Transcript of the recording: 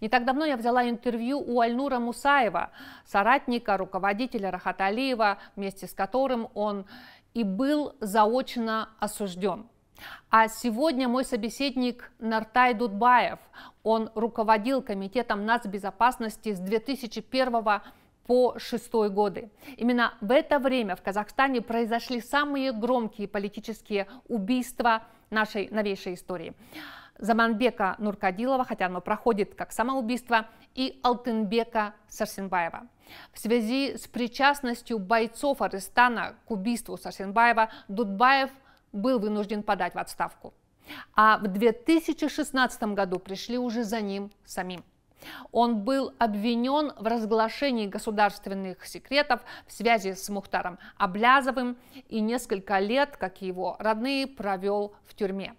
Не так давно я взяла интервью у Альнура Мусаева, соратника, руководителя Рахаталиева, вместе с которым он и был заочно осужден. А сегодня мой собеседник Нартай Дудбаев. Он руководил комитетом нацбезопасности с 2001 года по шестой годы. Именно в это время в Казахстане произошли самые громкие политические убийства нашей новейшей истории. Заманбека Нуркадилова, хотя оно проходит как самоубийство, и Алтынбека Сарсенбаева. В связи с причастностью бойцов Арестана к убийству Сарсенбаева Дудбаев был вынужден подать в отставку. А в 2016 году пришли уже за ним самим. Он был обвинен в разглашении государственных секретов в связи с Мухтаром Облязовым и несколько лет, как его родные, провел в тюрьме.